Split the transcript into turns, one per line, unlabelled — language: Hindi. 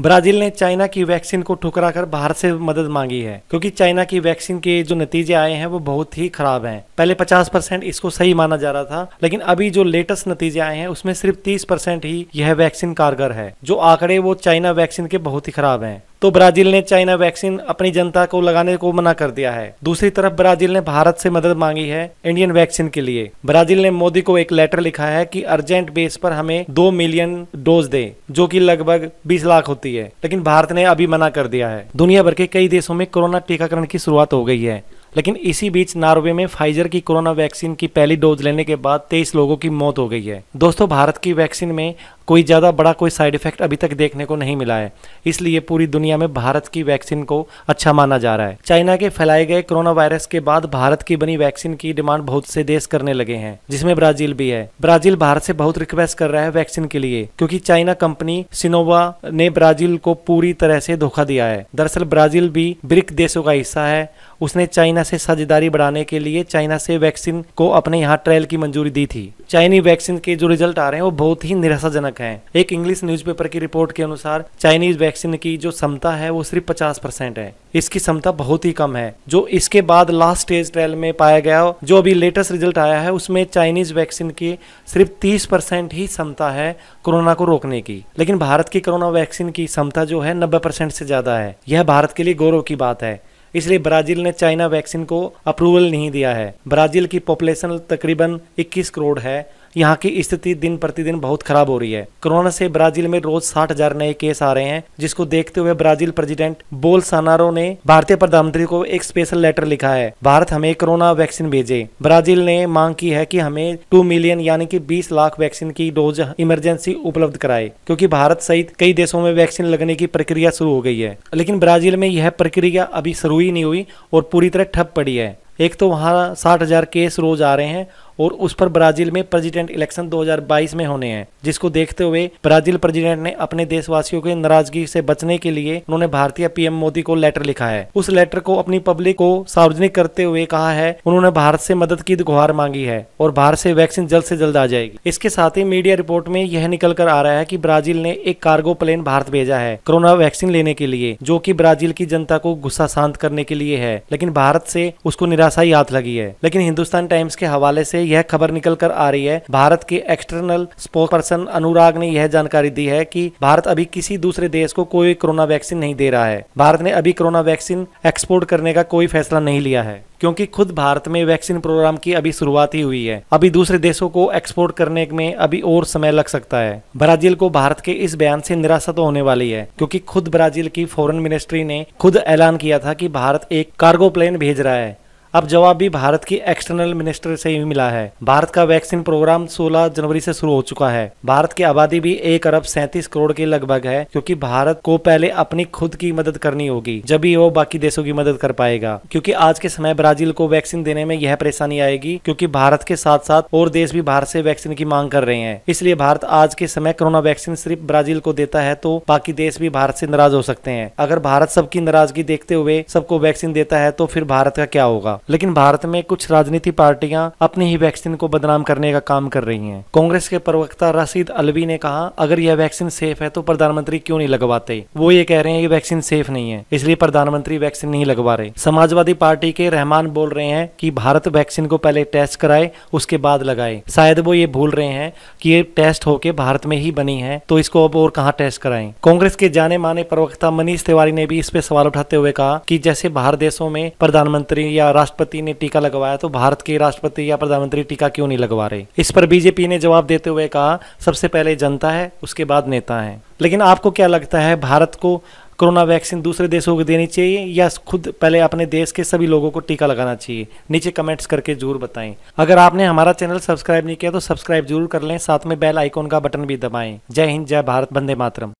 ब्राजील ने चाइना की वैक्सीन को ठुकरा कर भारत से मदद मांगी है क्योंकि चाइना की वैक्सीन के जो नतीजे आए हैं वो बहुत ही खराब हैं पहले 50 परसेंट इसको सही माना जा रहा था लेकिन अभी जो लेटेस्ट नतीजे आए हैं उसमें सिर्फ 30 परसेंट ही यह वैक्सीन कारगर है जो आंकड़े वो चाइना वैक्सीन के बहुत ही खराब हैं तो ब्राजील ने चाइना वैक्सीन अपनी जनता को लगाने को मना कर दिया है दूसरी तरफ ब्राजील ने भारत से मदद मांगी है इंडियन वैक्सीन के लिए ब्राजील ने मोदी को एक लेटर लिखा है कि अर्जेंट बेस पर हमें दो मिलियन डोज दे जो कि लगभग 20 लाख होती है लेकिन भारत ने अभी मना कर दिया है दुनिया भर के कई देशों में कोरोना टीकाकरण की शुरुआत हो गई है लेकिन इसी बीच नार्वे में फाइजर की कोरोना वैक्सीन की पहली डोज लेने के बाद तेईस लोगों की मौत हो गई है दोस्तों भारत की वैक्सीन में कोई ज़्यादा बड़ा कोई साइड इफेक्ट अभी तक देखने को नहीं मिला है इसलिए पूरी दुनिया में भारत की वैक्सीन को अच्छा माना जा रहा है चाइना के फैलाए गए कोरोना वायरस के बाद भारत की बनी वैक्सीन की डिमांड बहुत से देश करने लगे हैं जिसमें ब्राजील भी है ब्राजील भारत से बहुत रिक्वेस्ट कर रहा है वैक्सीन के लिए क्योंकि चाइना कंपनी सिनोवा ने ब्राजील को पूरी तरह से धोखा दिया है दरअसल ब्राजील भी ब्रिक देशों का हिस्सा है उसने चाइना से साझेदारी बढ़ाने के लिए चाइना से वैक्सीन को अपने यहाँ ट्रायल की मंजूरी दी थी चाइनी वैक्सीन के जो रिजल्ट आ रहे हैं वो बहुत ही निराशाजनक है एक इंग्लिश न्यूज़पेपर की रिपोर्ट के अनुसार चाइनीज वैक्सीन की जो क्षमता है वो सिर्फ पचास परसेंट है इसकी क्षमता बहुत ही कम है जो इसके बाद लास्ट स्टेज ट्रायल में पाया गया जो अभी लेटेस्ट रिजल्ट आया है उसमें चाइनीज वैक्सीन की सिर्फ तीस परसेंट ही क्षमता है कोरोना को रोकने की लेकिन भारत की कोरोना वैक्सीन की क्षमता जो है नब्बे परसेंट से ज्यादा है यह भारत के लिए गौरव की बात है इसलिए ब्राजील ने चाइना वैक्सीन को अप्रूवल नहीं दिया है ब्राजील की पॉपुलेशन तकरीबन 21 करोड़ है यहाँ की स्थिति दिन प्रतिदिन बहुत खराब हो रही है कोरोना से ब्राजील में रोज साठ हजार नए केस आ रहे हैं जिसको देखते हुए ब्राजील प्रेजिडेंट बोल सानारो ने भारतीय प्रधानमंत्री को एक स्पेशल लेटर लिखा है भारत हमें कोरोना वैक्सीन भेजे ब्राजील ने मांग की है की हमें टू मिलियन यानी की बीस लाख वैक्सीन की डोज इमरजेंसी उपलब्ध कराए क्यूँकी भारत सहित कई देशों में वैक्सीन लगने की प्रक्रिया शुरू हो गई है लेकिन ब्राजील में यह प्रक्रिया अभी शुरू ही नहीं हुई और पूरी तरह ठप पड़ी है एक तो वहाँ साठ हजार केस रोज आ रहे हैं और उस पर ब्राजील में प्रेसिडेंट इलेक्शन 2022 में होने हैं जिसको देखते हुए ब्राजील प्रेसिडेंट ने अपने देशवासियों के नाराजगी से बचने के लिए उन्होंने भारतीय पीएम मोदी को लेटर लिखा है उस लेटर को अपनी पब्लिक को सार्वजनिक करते हुए कहा है उन्होंने भारत से मदद की गुहार मांगी है और भारत से वैक्सीन जल्द से जल्द आ जाएगी इसके साथ ही मीडिया रिपोर्ट में यह निकल कर आ रहा है की ब्राजील ने एक कार्गो प्लेन भारत भेजा है कोरोना वैक्सीन लेने के लिए जो की ब्राजील की जनता को गुस्सा शांत करने के लिए है लेकिन भारत से उसको निराशा ही हाथ लगी है लेकिन हिंदुस्तान टाइम्स के हवाले से यह खबर निकल कर आ रही है भारत के एक्सटर्नल स्पोक पर्सन अनुराग ने यह जानकारी दी है कि भारत अभी किसी दूसरे देश को कोई कोरोना वैक्सीन नहीं दे रहा है भारत ने अभी कोरोना वैक्सीन एक्सपोर्ट करने का कोई फैसला नहीं लिया है क्योंकि खुद भारत में वैक्सीन प्रोग्राम की अभी शुरुआत ही हुई है अभी दूसरे देशों को एक्सपोर्ट करने में अभी और समय लग सकता है ब्राजील को भारत के इस बयान से निराशा तो होने वाली है क्योंकि खुद ब्राजील की फॉरेन मिनिस्ट्री ने खुद ऐलान किया था कि भारत एक कार्गो प्लेन भेज रहा है अब जवाब भी भारत की एक्सटर्नल मिनिस्टर से ही मिला है भारत का वैक्सीन प्रोग्राम 16 जनवरी से शुरू हो चुका है भारत की आबादी भी एक अरब सैंतीस करोड़ के लगभग है क्योंकि भारत को पहले अपनी खुद की मदद करनी होगी जब ही वो बाकी देशों की मदद कर पाएगा क्योंकि आज के समय ब्राजील को वैक्सीन देने में यह परेशानी आएगी क्योंकि भारत के साथ साथ और देश भी भारत से वैक्सीन की मांग कर रहे हैं इसलिए भारत आज के समय कोरोना वैक्सीन सिर्फ ब्राजील को देता है तो बाकी देश भी भारत से नाराज हो सकते हैं अगर भारत सबकी नाराजगी देखते हुए सबको वैक्सीन देता है तो फिर भारत का क्या होगा लेकिन भारत में कुछ राजनीति पार्टियां अपनी ही वैक्सीन को बदनाम करने का काम कर रही हैं कांग्रेस के प्रवक्ता रसीद अलवी ने कहा अगर यह वैक्सीन सेफ है तो प्रधानमंत्री क्यों नहीं लगवाते वो ये कह रहे हैं ये वैक्सीन सेफ नहीं है इसलिए प्रधानमंत्री वैक्सीन नहीं लगवा रहे समाजवादी पार्टी के रहमान बोल रहे हैं की भारत वैक्सीन को पहले टेस्ट कराए उसके बाद लगाए शायद वो ये भूल रहे हैं की ये टेस्ट होके भारत में ही बनी है तो इसको अब और कहाँ टेस्ट कराए कांग्रेस के जाने माने प्रवक्ता मनीष तिवारी ने भी इस पे सवाल उठाते हुए कहा कि जैसे बाहर देशों में प्रधानमंत्री या राष्ट्र राष्ट्रपति ने टीका लगवाया तो भारत के राष्ट्रपति या प्रधानमंत्री टीका क्यों नहीं लगवा रहे इस पर बीजेपी ने जवाब देते हुए कहा सबसे पहले जनता है उसके बाद नेता है लेकिन आपको क्या लगता है भारत को कोरोना वैक्सीन दूसरे देशों को देनी चाहिए या खुद पहले अपने देश के सभी लोगों को टीका लगाना चाहिए नीचे कमेंट्स करके जरूर बताएं अगर आपने हमारा चैनल सब्सक्राइब नहीं किया तो सब्सक्राइब जरूर कर लें साथ में बेल आइकॉन का बटन भी दबाएं जय हिंद जय भारत बंदे मातरम